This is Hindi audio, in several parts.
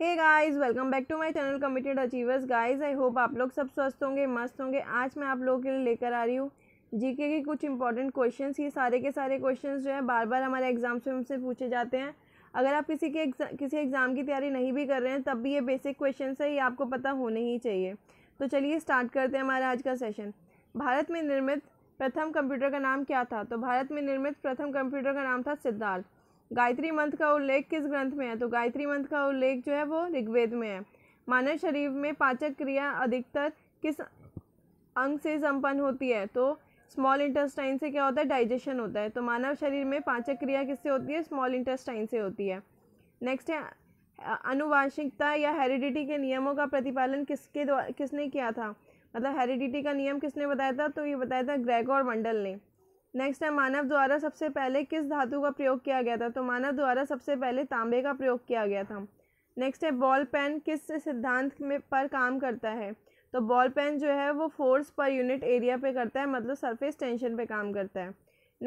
hey guys welcome back to my channel committed achievers guys I hope आप लोग सब स्वस्थ होंगे मस्त होंगे आज मैं आप लोगों के लिए लेकर आ रही हूँ जीके के कुछ इंपॉर्टेंट क्वेश्चंस ये सारे के सारे क्वेश्चंस जो है बार बार हमारे एग्जाम्स में हमसे पूछे जाते हैं अगर आप किसी के एग्जा, किसी एग्ज़ाम की तैयारी नहीं भी कर रहे हैं तब भी ये बेसिक क्वेश्चन है ये आपको पता होने ही चाहिए तो चलिए स्टार्ट करते हैं हमारा आज का सेशन भारत में निर्मित प्रथम कंप्यूटर का नाम क्या था तो भारत में निर्मित प्रथम कंप्यूटर का नाम था सिद्धार्थ गायत्री मंत्र का उल्लेख किस ग्रंथ में है तो गायत्री मंत्र का उल्लेख जो है वो ऋग्वेद में है मानव शरीर में पाचक क्रिया अधिकतर किस अंग से संपन्न होती है तो स्मॉल इंटेस्टाइन से क्या होता है डाइजेशन होता है तो मानव शरीर में पाचक क्रिया किससे होती है स्मॉल इंटेस्टाइन से होती है नेक्स्ट है अनुवांशिकता या हेरिडिटी के नियमों का प्रतिपालन किसके द्वारा किसने किया था मतलब हेरिडिटी का नियम किसने बताया था तो ये बताया था ग्रेगोर मंडल ने नेक्स्ट है मानव द्वारा सबसे पहले किस धातु का प्रयोग किया गया था तो मानव द्वारा सबसे पहले तांबे का प्रयोग किया गया था नेक्स्ट है बॉल पेन किस सिद्धांत में पर काम करता है तो बॉल पेन जो है वो फोर्स पर यूनिट एरिया पे करता है मतलब सरफेस टेंशन पे काम करता है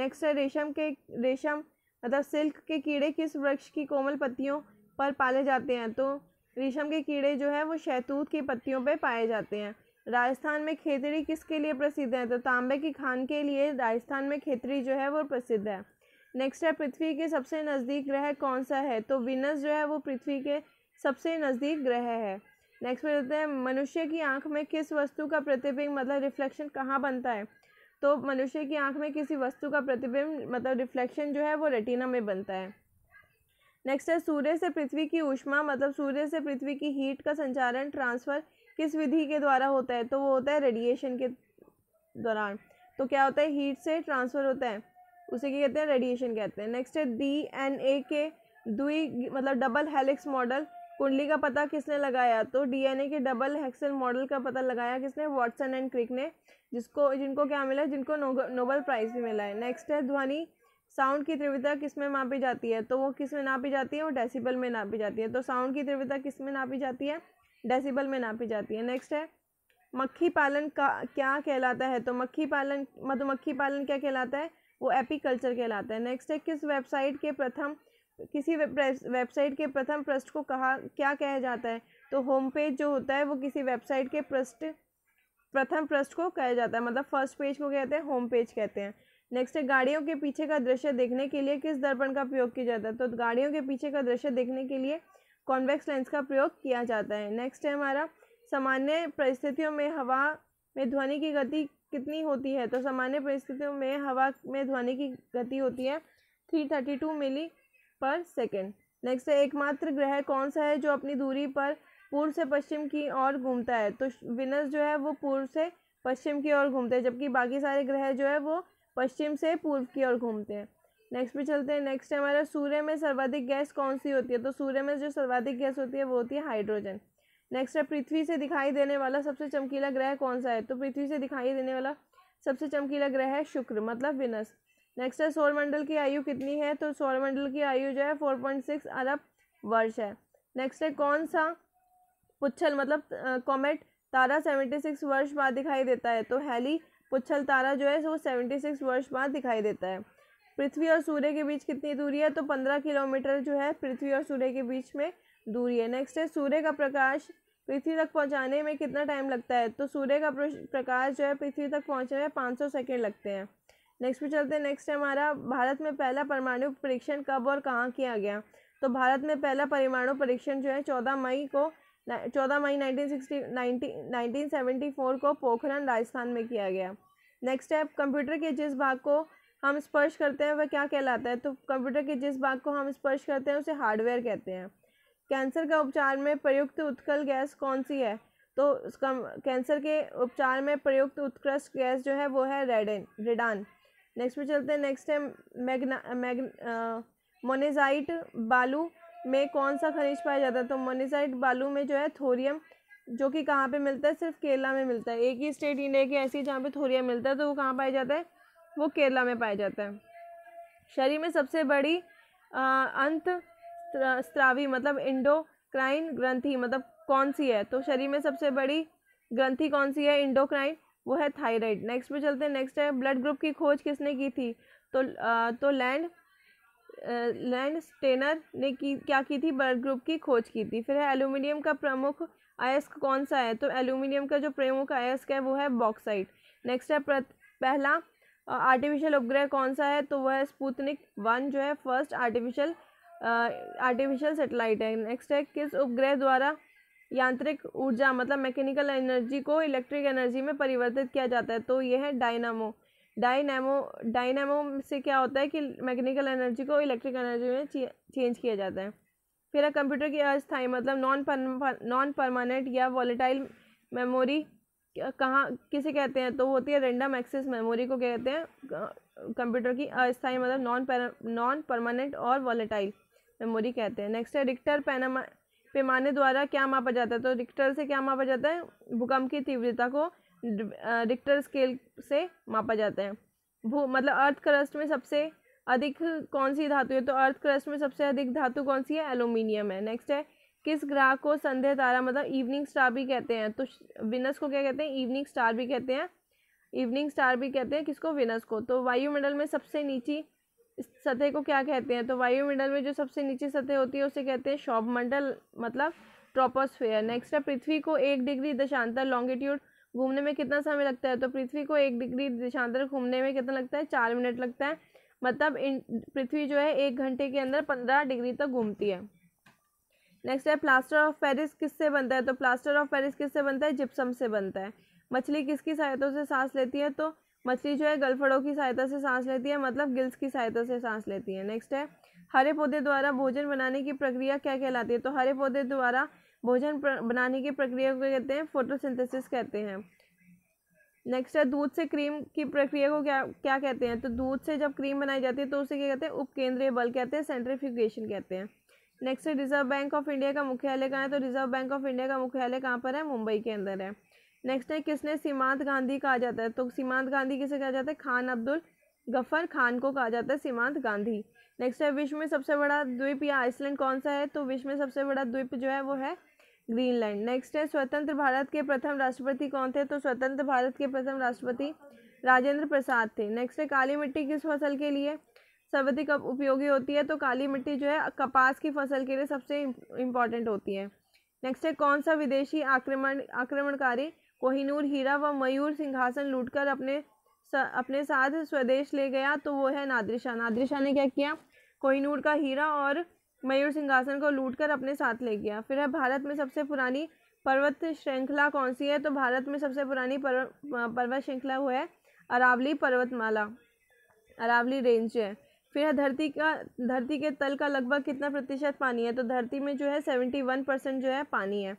नेक्स्ट है रेशम के रेशम मतलब सिल्क के कीड़े किस वृक्ष की कोमल पत्तियों पर पाले जाते हैं तो रेशम के कीड़े जो है वो शैतूत की पत्तियों पर पाए जाते हैं राजस्थान में खेतरी किसके लिए प्रसिद्ध है तो तांबे की खान के लिए राजस्थान में खेतरी जो है वो प्रसिद्ध है नेक्स्ट है पृथ्वी के सबसे नज़दीक ग्रह कौन सा है तो विनस जो है वो पृथ्वी के सबसे नज़दीक ग्रह है नेक्स्ट में रहते हैं मनुष्य की आंख में किस वस्तु का प्रतिबिंब मतलब रिफ्लेक्शन कहाँ बनता है तो मनुष्य की आंख में किसी वस्तु का प्रतिबिंब मतलब रिफ्लेक्शन जो है वो रेटिना में बनता है नेक्स्ट है सूर्य से पृथ्वी की ऊष्मा मतलब सूर्य से पृथ्वी की हीट का संचालन ट्रांसफ़र किस विधि के द्वारा होता है तो वो होता है रेडिएशन के दौरान तो क्या होता है हीट से ट्रांसफ़र होता है उसे क्या कहते हैं रेडिएशन कहते हैं नेक्स्ट है डी एन ए के दुई मतलब डबल हेलिक्स मॉडल कुंडली का पता किसने लगाया तो डीएनए के डबल हेक्सल मॉडल का पता लगाया किसने वाटसन एंड क्रिक ने जिसको जिनको क्या मिला जिनको नो, नोबल प्राइज़ भी मिला है नेक्स्ट है ध्वनि साउंड की तीव्रता किस में नापी जाती है तो वो किस में नापी जाती है वो डेसिबल में नापी जाती है तो साउंड की तीव्रता किस में नापी जाती है डेसिबल में नापी जाती है नेक्स्ट है मक्खी पालन का क्या कहलाता है तो मक्खी पालन मधुमक्खी पालन क्या कहलाता है वो एपीकल्चर कहलाता है नेक्स्ट है किस वेबसाइट के प्रथम किसी वेबसाइट के प्रथम पृष्ठ को कहा क्या कहा जाता है तो होम पेज जो होता है वो किसी वेबसाइट के पृष्ठ प्रथम पृष्ठ को कहा जाता है मतलब फर्स्ट पेज को कहते हैं होम पेज कहते हैं नेक्स्ट है गाड़ियों के पीछे का दृश्य देखने के लिए किस दर्पण का प्रयोग किया जाता है तो गाड़ियों के पीछे का दृश्य देखने के लिए कॉन्वेक्स लेंस का प्रयोग किया जाता है नेक्स्ट है हमारा सामान्य परिस्थितियों में हवा में ध्वनि की गति कितनी होती है तो सामान्य परिस्थितियों में हवा में ध्वनि की गति होती है थ्री थर्टी टू मिली पर सेकेंड नेक्स्ट है एकमात्र ग्रह कौन सा है जो अपनी दूरी पर पूर्व से पश्चिम की ओर घूमता है तो विनस जो है वो पूर्व से पश्चिम की ओर घूमते हैं जबकि बाकी सारे ग्रह जो है वो पश्चिम से पूर्व की ओर घूमते हैं नेक्स्ट पे चलते हैं नेक्स्ट है हमारा सूर्य में सर्वाधिक गैस कौन सी होती है तो सूर्य में जो सर्वाधिक गैस होती है वो होती है हाइड्रोजन नेक्स्ट है पृथ्वी से दिखाई देने वाला सबसे चमकीला ग्रह कौन सा है तो पृथ्वी से दिखाई देने वाला सबसे चमकीला ग्रह है शुक्र मतलब विनस नेक्स्ट है सौरमंडल की आयु कितनी है तो सौरमंडल की आयु जो है फोर पॉइंट सिक्स अरब वर्ष है नेक्स्ट है कौन सा पुच्छल मतलब कॉमेट तारा सेवेंटी सिक्स वर्ष बाद दिखाई देता है तो हैली पुच्छल तारा जो है वो सेवेंटी सिक्स वर्ष बाद दिखाई देता है पृथ्वी और सूर्य के बीच कितनी दूरी है तो पंद्रह किलोमीटर जो है पृथ्वी और सूर्य के बीच में दूरी है नेक्स्ट है सूर्य का प्रकाश पृथ्वी तक पहुंचाने में कितना टाइम लगता है तो सूर्य का प्रकाश जो है पृथ्वी तक पहुंचने में पाँच सौ सेकेंड लगते हैं नेक्स्ट पे चलते हैं नेक्स्ट है हमारा भारत में पहला परमाणु परीक्षण कब और कहाँ किया गया तो भारत में पहला परमाणु परीक्षण जो है चौदह मई को चौदह मई नाइनटीन सिक्सटी नाइनटीन को पोखरण राजस्थान में किया गया नेक्स्ट है कंप्यूटर के जिस भाग को हम स्पर्श करते हैं वह क्या कहलाता है तो कंप्यूटर के जिस भाग को हम स्पर्श करते हैं उसे हार्डवेयर कहते हैं कैंसर का उपचार में प्रयुक्त उत्कल गैस कौन सी है तो उसका कैंसर के उपचार में प्रयुक्त उत्कृष्ट गैस जो है वो है रेडन रेडान नेक्स्ट पे चलते हैं नेक्स्ट है मैगना मैग मोनेजाइट बालू में कौन सा खनिज पाया जाता है तो मोनेजाइट बालू में जो है थोरियम जो कि कहाँ पे मिलता है सिर्फ केरला में मिलता है एक ही स्टेट इंडिया की ऐसी जहाँ पे थोरियम मिलता है तो वो कहाँ पाया जाता है वो केरला में पाया जाता है शरीर में सबसे बड़ी आ, अंत स्त्रावी मतलब इंडोक्राइन ग्रंथि मतलब कौन सी है तो शरीर में सबसे बड़ी ग्रंथि कौन सी है इंडोक्राइन वो है थायराइड नेक्स्ट पे चलते हैं नेक्स्ट है ब्लड ग्रुप की खोज किसने की थी तो आ, तो लैंड लैंड स्टेनर ने की क्या की थी ब्लड ग्रुप की खोज की थी फिर है एल्यूमिनियम का प्रमुख अयस्क कौन सा है तो एल्यूमिनियम का जो प्रमुख अयस्क है वो है बॉक्साइट नेक्स्ट है पहला आर्टिफिशियल उपग्रह कौन सा है तो वह है स्पूतनिक वन जो है फर्स्ट आर्टिफिशियल आर्टिफिशियल सेटेलाइट है नेक्स्ट है किस उपग्रह द्वारा यांत्रिक ऊर्जा मतलब मैकेनिकल एनर्जी को इलेक्ट्रिक एनर्जी में परिवर्तित किया जाता है तो यह है डायनामो डायनामो डायनामो से क्या होता है कि मैकेनिकल एनर्जी को इलेक्ट्रिक एनर्जी में चेंज किया जाता है फिर है कंप्यूटर की अस्थाई मतलब नॉन नॉन परमानेंट या वॉलेटाइल मेमोरी कहाँ किसे कहते हैं तो होती है रेंडम एक्सेस मेमोरी को कहते हैं कंप्यूटर की अस्थायी मतलब नॉन नॉन परमानेंट और वॉलेटाइल मेमोरी कहते हैं नेक्स्ट है रिक्टर पैनामा पैमाने द्वारा क्या मापा जाता है तो रिक्टर से क्या मापा जाता है भूकंप की तीव्रता को रिक्टर स्केल से मापा जाता है भू मतलब अर्थ क्रस्ट में सबसे अधिक कौन सी धातु है तो अर्थ क्रस्ट में सबसे अधिक धातु कौन सी है एलुमिनियम है नेक्स्ट है किस ग्रह को संध्या तारा मतलब इवनिंग स्टार भी कहते हैं तो विनस को क्या कहते हैं इवनिंग स्टार भी कहते हैं इवनिंग स्टार भी कहते हैं किसको विनस को तो वायुमंडल में सबसे नीची सतह को क्या कहते हैं तो वायुमंडल में जो सबसे नीची सतह होती है उसे कहते हैं शॉप मंडल मतलब ट्रोपोस्फेयर नेक्स्ट है पृथ्वी को एक डिग्री दशांतर लॉन्गिट्यूड घूमने में कितना समय लगता है तो पृथ्वी को एक डिग्री दशांतर घूमने में कितना लगता है चार मिनट लगता है मतलब पृथ्वी जो है एक घंटे के अंदर पंद्रह डिग्री तक घूमती है नेक्स्ट है प्लास्टर ऑफ पेरिस किससे बनता है तो प्लास्टर ऑफ पेरिस किससे बनता है जिप्सम से बनता है मछली किसकी सहायता से सांस लेती है तो मछली जो है गलफड़ों की सहायता से सांस लेती है मतलब गिल्स की सहायता से सांस लेती है नेक्स्ट है हरे पौधे द्वारा भोजन बनाने की प्रक्रिया क्या कहलाती है तो हरे पौधे द्वारा भोजन बनाने की प्रक्रिया को कहते हैं फोटोसिंथेसिस कहते हैं नेक्स्ट है दूध से क्रीम की प्रक्रिया को क्या क्या कहते हैं तो दूध से जब क्रीम बनाई जाती है तो उसे क्या कहते हैं उपकेंद्रीय बल कहते हैं सेंट्रीफ्यूगेशन कहते हैं नेक्स्ट है रिजर्व बैंक ऑफ इंडिया का मुख्यालय कहाँ है तो रिजर्व बैंक ऑफ इंडिया का मुख्यालय कहाँ पर है मुंबई के अंदर है नेक्स्ट है किसने सीमांत गांधी कहा जाता है तो सीमांत गांधी किसे कहा जाता है खान अब्दुल गफर खान को कहा जाता है सीमांत गांधी नेक्स्ट है विश्व में सबसे बड़ा द्वीप या आइसलैंड कौन सा है तो विश्व में सबसे बड़ा द्वीप जो है वो है ग्रीनलैंड नेक्स्ट है स्वतंत्र भारत के प्रथम राष्ट्रपति कौन थे तो स्वतंत्र भारत के प्रथम राष्ट्रपति राजेंद्र प्रसाद थे नेक्स्ट है काली मिट्टी किस फसल के लिए सर्वाधिक उपयोगी होती है तो काली मिट्टी जो है कपास की फसल के लिए सबसे इम्पॉर्टेंट होती है नेक्स्ट है कौन सा विदेशी आक्रमण आक्रमणकारी कोहिनूर हीरा व मयूर सिंहासन लूटकर अपने स, अपने साथ स्वदेश ले गया तो वो है नादरिशा नादरिशा ने क्या किया कोहिनूर का हीरा और मयूर सिंहासन को लूटकर अपने साथ ले गया फिर है भारत में सबसे पुरानी पर्वत श्रृंखला कौन सी है तो भारत में सबसे पुरानी पर्व, पर्वत श्रृंखला वो है अरावली पर्वतमाला अरावली रेंज है फिर है धरती का धरती के तल का लगभग कितना प्रतिशत पानी है तो धरती में जो है सेवेंटी वन परसेंट जो है पानी है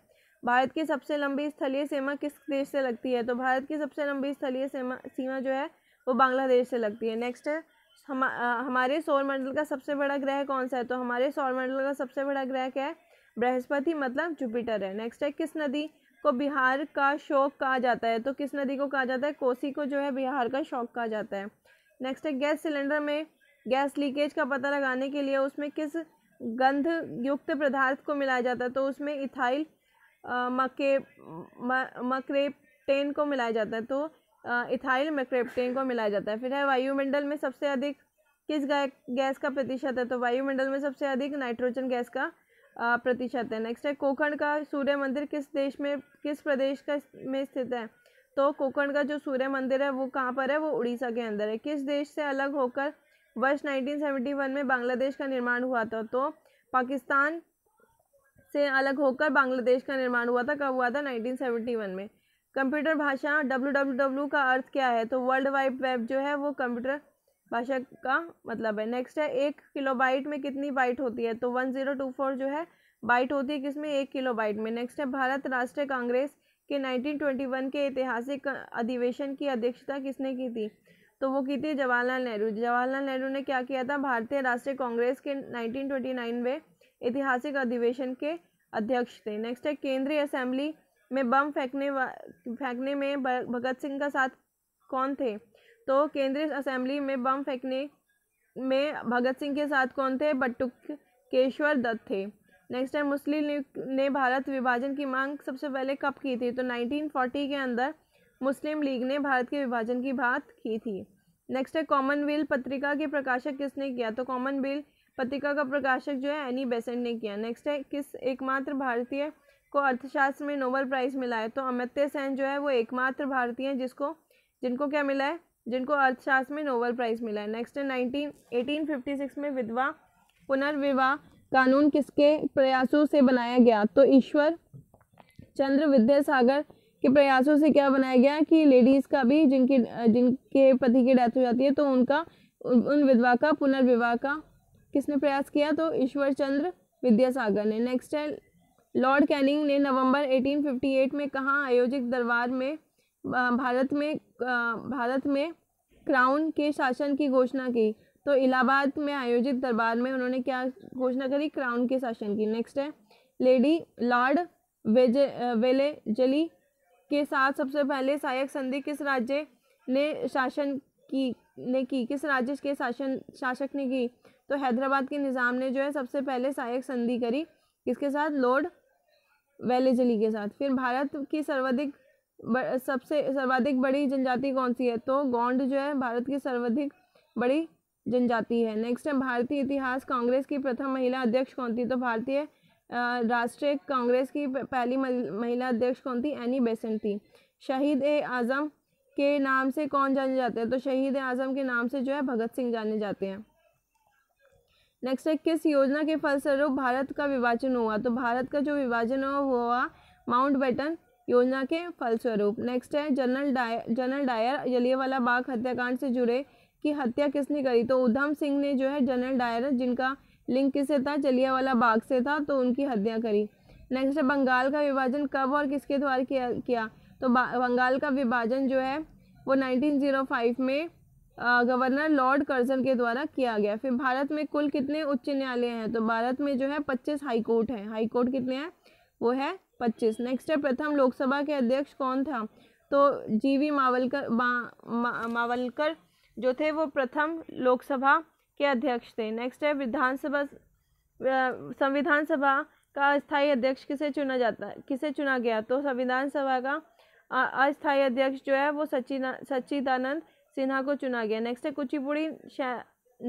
भारत की सबसे लंबी स्थलीय सीमा किस देश से लगती है तो भारत की सबसे लंबी स्थलीय सीमा सीमा जो है वो बांग्लादेश से लगती है नेक्स्ट है हम हमारे सौरमंडल का सबसे बड़ा ग्रह कौन सा है तो हमारे सौरमंडल का सबसे बड़ा ग्रह क्या है बृहस्पति मतलब जुपिटर है नेक्स्ट है किस नदी को बिहार का शौक कहा जाता है तो किस नदी को कहा जाता है कोसी को जो है बिहार का शौक कहा जाता है नेक्स्ट है गैस सिलेंडर में गैस लीकेज का पता लगाने के लिए उसमें किस गंध युक्त पदार्थ को मिलाया जाता है तो उसमें इथाइल मके मक्रेप्टेन को मिलाया जाता है तो इथाइल मक्रेप्टेन को मिलाया जाता है फिर है वायुमंडल में सबसे अधिक किस गैस का प्रतिशत है तो वायुमंडल में सबसे अधिक नाइट्रोजन गैस का प्रतिशत है नेक्स्ट है कोकण का सूर्य मंदिर किस देश में किस प्रदेश का में स्थित है तो कोकण का जो सूर्य मंदिर है वो कहाँ पर है वो उड़ीसा के अंदर है किस देश से अलग होकर वर्ष 1971 में बांग्लादेश का निर्माण हुआ था तो पाकिस्तान से अलग होकर बांग्लादेश का निर्माण हुआ था कब हुआ था 1971 में कंप्यूटर भाषा डब्ल्यू का अर्थ क्या है तो वर्ल्ड वाइड वेब जो है वो कंप्यूटर भाषा का मतलब है नेक्स्ट है एक किलो बाइट में कितनी बाइट होती है तो वन जीरो टू फोर जो है बाइट होती है किसमें एक किलो बाइट में नेक्स्ट है भारत राष्ट्रीय कांग्रेस के 1921 के ऐतिहासिक अधिवेशन की अध्यक्षता किसने की थी तो वो की थी जवाहरलाल नेहरू जवाहरलाल नेहरू ने क्या किया था भारतीय राष्ट्रीय कांग्रेस के 1929 में ऐतिहासिक अधिवेशन के अध्यक्ष थे नेक्स्ट है केंद्रीय असेंबली में बम फेंकने फेंकने में भगत सिंह का साथ कौन थे तो केंद्रीय असेंबली में बम फेंकने में भगत सिंह के साथ कौन थे बटुक केश्वर दत्त थे नेक्स्ट है मुस्लिम लीग ने भारत विभाजन की मांग सबसे पहले कब की थी तो 1940 के अंदर मुस्लिम लीग ने भारत के विभाजन की बात की थी नेक्स्ट है कॉमनवेल्थ पत्रिका के प्रकाशक किसने किया तो कॉमनवेल्थ पत्रिका का प्रकाशक जो है एनी बेसेंट ने किया नेक्स्ट है किस एकमात्र भारतीय को अर्थशास्त्र में नोबल प्राइज़ मिला है तो अमित्य सेन जो है वो एकमात्र भारतीय हैं जिसको जिनको क्या मिला है जिनको अर्थशास्त्र में नोबल प्राइज़ मिला है नेक्स्ट है नाइनटीन एटीन फिफ्टी सिक्स में विधवा पुनर्विवाह कानून किसके प्रयासों से बनाया गया तो ईश्वर चंद्र विद्यासागर के प्रयासों से क्या बनाया गया कि लेडीज़ का भी जिनकी जिनके पति की डेथ हो जाती है तो उनका उन विधवा का पुनर्विवाह का किसने प्रयास किया तो ईश्वर चंद्र विद्यासागर ने नेक्स्ट है लॉर्ड कैनिंग ने नवंबर 1858 में कहाँ आयोजित दरबार में भारत में भारत में क्राउन के शासन की घोषणा की तो इलाहाबाद में आयोजित दरबार में उन्होंने क्या घोषणा करी क्राउन के शासन की नेक्स्ट है लेडी लॉर्ड वेज वेले जली के साथ सबसे पहले सहायक संधि किस राज्य ने शासन की ने की किस राज्य के शासन शासक ने की तो हैदराबाद के निज़ाम ने जो है सबसे पहले सहायक संधि करी किसके साथ लॉर्ड वेलेजली के साथ फिर भारत की सर्वाधिक सबसे सर्वाधिक बड़ी जनजाति कौन सी है तो गोंड जो है भारत की सर्वाधिक बड़ी जनजाति है नेक्स्ट है भारतीय इतिहास कांग्रेस की प्रथम महिला अध्यक्ष कौन थी तो भारतीय राष्ट्रीय कांग्रेस की पहली महिला अध्यक्ष कौन थी एनी बेसेंट थी शहीद ए आज़म के नाम से कौन जाने जाते हैं तो शहीद आज़म के नाम से जो है भगत सिंह जाने जाते हैं नेक्स्ट है किस योजना के फलस्वरूप भारत का विभाजन हुआ तो भारत का जो विभाजन हुआ वो हुआ माउंट बेटन योजना के फलस्वरूप नेक्स्ट है general Dyer general Dyer Jallianwala Bagh हत्याकांड से जुड़े कि हत्या किसने करी तो उधम सिंह ने जो है जनरल डायर जिनका लिंक किससे था जलियावाला बाग से था तो उनकी हत्या करी नेक्स्ट है बंगाल का विभाजन कब और किसके द्वारा किया किया तो बंगाल का विभाजन जो है वो 1905 में गवर्नर लॉर्ड कर्जन के द्वारा किया गया फिर भारत में कुल कितने उच्च न्यायालय हैं तो भारत में जो है पच्चीस हाईकोर्ट हैं हाईकोर्ट कितने हैं वो है पच्चीस नेक्स्ट है प्रथम लोकसभा के अध्यक्ष कौन था तो जीवी मावलकर मा, मा, मावलकर जो थे वो प्रथम लोकसभा के अध्यक्ष थे नेक्स्ट है विधानसभा संविधान सभा का स्थायी अध्यक्ष किसे चुना जाता है किसे चुना गया तो संविधान सभा का अस्थायी अध्यक्ष जो है वो सचिना सच्चिदानंद सिन्हा को चुना गया नेक्स्ट है कुचिपुड़ी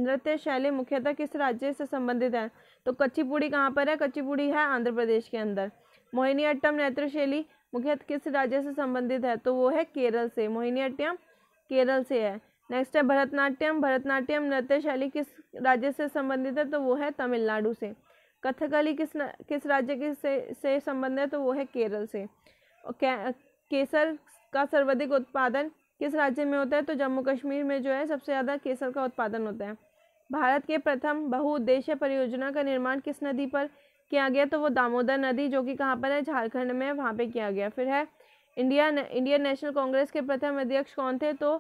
नृत्य शैली मुख्यतः किस राज्य से संबंधित है तो कच्चीपुड़ी कहाँ पर है कच्चीपुड़ी है आंध्र प्रदेश के अंदर मोहिनीअट्टम नृत्य शैली मुख्यतः किस राज्य से संबंधित है तो वो है केरल से मोहिनीअट्टम केरल से है नेक्स्ट है भरतनाट्यम भरतनाट्यम नृत्य शैली किस राज्य से संबंधित है तो वो है तमिलनाडु से कथकली किस न, किस राज्य के से, से संबंधित है तो वो है केरल से के, केसर का सर्वाधिक उत्पादन किस राज्य में होता है तो जम्मू कश्मीर में जो है सबसे ज़्यादा केसर का उत्पादन होता है भारत के प्रथम बहुउद्देश्य परियोजना का निर्माण किस नदी पर किया गया तो वो दामोदर नदी जो कि कहाँ पर है झारखंड में वहाँ पर किया गया फिर है इंडिया इंडियन नेशनल कांग्रेस के प्रथम अध्यक्ष कौन थे तो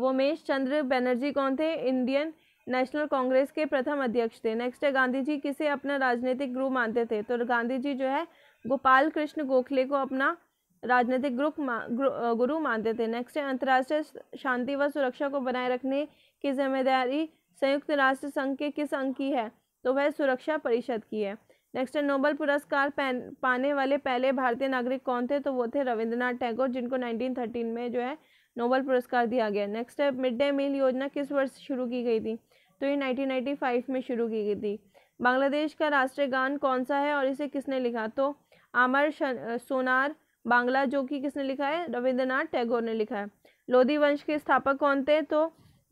वोमेश चंद्र बनर्जी कौन थे इंडियन नेशनल कांग्रेस के प्रथम अध्यक्ष थे नेक्स्ट है गांधी जी किसे अपना राजनीतिक ग्रुप मानते थे तो गांधी जी जो है गोपाल कृष्ण गोखले को अपना राजनीतिक ग्रुप गुरु मानते थे नेक्स्ट है अंतर्राष्ट्रीय शांति व सुरक्षा को बनाए रखने की जिम्मेदारी संयुक्त राष्ट्र संघ के किस अंग की है तो वह सुरक्षा परिषद की है नेक्स्ट है नोबल पुरस्कार पाने वाले पहले भारतीय नागरिक कौन थे तो वो थे रविंद्रनाथ टैगोर जिनको नाइनटीन में जो है नोबल पुरस्कार दिया गया नेक्स्ट है मिड डे मील योजना किस वर्ष शुरू की गई थी तो ये 1995 में शुरू की गई थी बांग्लादेश का राष्ट्रीय गान कौन सा है और इसे किसने लिखा तो आमर सोनार बांग्ला जो कि किसने लिखा है रविंद्रनाथ टैगोर ने लिखा है लोधी वंश के स्थापक कौन थे तो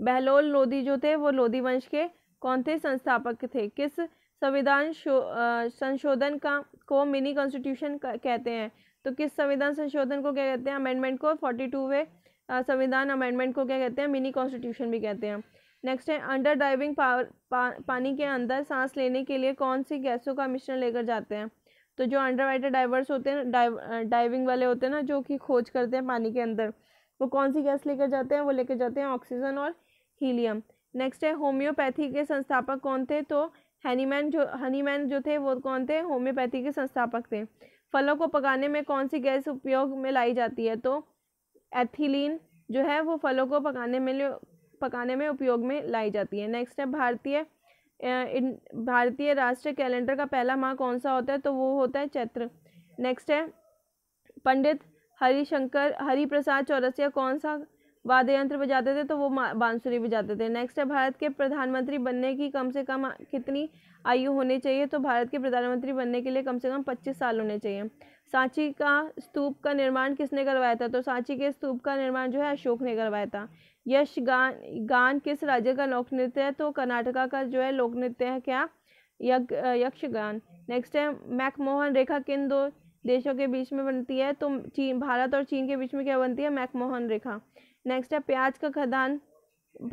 बहलोल लोधी जो थे वो लोधी वंश के कौन थे संस्थापक थे किस संविधान संशोधन का को मिनी कॉन्स्टिट्यूशन कहते हैं तो किस संविधान संशोधन को क्या कहते हैं अमेंडमेंट को फोर्टी टू वे संविधान अमेंडमेंट को क्या कहते हैं मिनी कॉन्स्टिट्यूशन भी कहते हैं नेक्स्ट है अंडर डाइविंग पावर पा, पानी के अंदर सांस लेने के लिए कौन सी गैसों का मिश्रण लेकर जाते हैं तो जो अंडर वाइटर डाइवर्स होते हैं डाइव डाइविंग वाले होते हैं ना जो कि खोज करते हैं पानी के अंदर वो कौन सी गैस लेकर जाते हैं वो लेकर जाते हैं ऑक्सीजन और हीलियम नेक्स्ट है होम्योपैथी के संस्थापक कौन थे तो हनीमैन जो हनीमैन जो थे वो कौन थे होम्योपैथी के संस्थापक थे फलों को पकाने में कौन सी गैस उपयोग में लाई जाती है तो एथिलीन जो है वो फलों को पकाने में पकाने में उपयोग में लाई जाती है नेक्स्ट है भारतीय भारतीय राष्ट्रीय कैलेंडर का पहला माह कौन सा होता है तो वो होता है चैत्र नेक्स्ट है पंडित हरिशंकर हरिप्रसाद चौरसिया कौन सा वाद्य यंत्र बजाते थे तो वो बांसुरी बजाते थे नेक्स्ट है भारत के प्रधानमंत्री बनने की कम से कम कितनी आयु होनी चाहिए तो भारत के प्रधानमंत्री बनने के लिए कम से कम पच्चीस साल होने चाहिए सांची का स्तूप का निर्माण किसने करवाया था तो सांची के स्तूप का निर्माण जो है अशोक ने करवाया था यश गान गान किस राज्य का लोक नृत्य है तो कर्नाटका का जो है लोक नृत्य है क्या यक, यक्षगान नेक्स्ट है मैकमोहन रेखा किन दो देशों के बीच में बनती है तो चीन भारत और चीन के बीच में क्या बनती है मैकमोहन रेखा नेक्स्ट है प्याज का खदान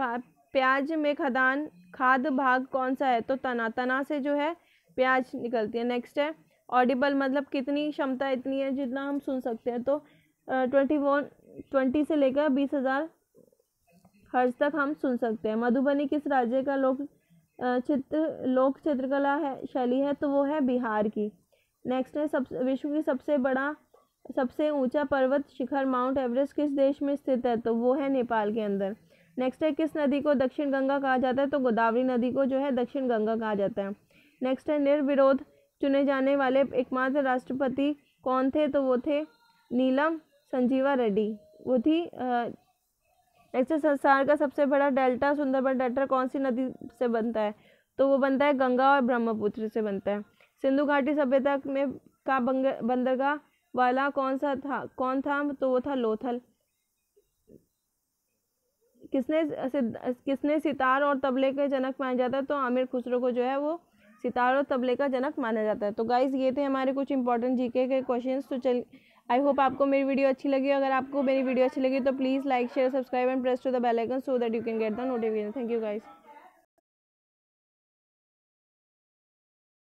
प्याज में खदान खाद भाग कौन सा है तो तना तना से जो है प्याज निकलती है नेक्स्ट है ऑडिबल मतलब कितनी क्षमता इतनी है जितना हम सुन सकते हैं तो ट्वेंटी वन ट्वेंटी से लेकर बीस हज़ार हर्ज तक हम सुन सकते हैं मधुबनी किस राज्य का लोक चित्र लोक चित्रकला है शैली है तो वो है बिहार की नेक्स्ट है सब विश्व की सबसे बड़ा सबसे ऊंचा पर्वत शिखर माउंट एवरेस्ट किस देश में स्थित है तो वो है नेपाल के अंदर नेक्स्ट है किस नदी को दक्षिण गंगा कहा जाता है तो गोदावरी नदी को जो है दक्षिण गंगा कहा जाता है नेक्स्ट है निर्विरोध चुने जाने वाले एकमात्र राष्ट्रपति कौन थे तो वो थे नीलम संजीवा रेड्डी वो थी नेक्स्ट संसार का सबसे बड़ा डेल्टा सुंदरबन डेल्टा कौन सी नदी से बनता है तो वो बनता है गंगा और ब्रह्मपुत्र से बनता है सिंधु घाटी सभ्यता में का बंदरगाह वाला कौन सा था कौन था तो वो था लोथल किसने किसने सितार और तबले के जनक माना जाता है तो आमिर खुसरो को जो है वो सितार और तबले का जनक माना जाता है तो गाइज़ ये थे हमारे कुछ इंपॉर्टेंट जीके के क्वेश्चंस तो चल आई होप आपको मेरी वीडियो अच्छी लगी अगर आपको मेरी वीडियो अच्छी लगी तो please like share subscribe and press to the bell icon so that you can get the notification thank you guys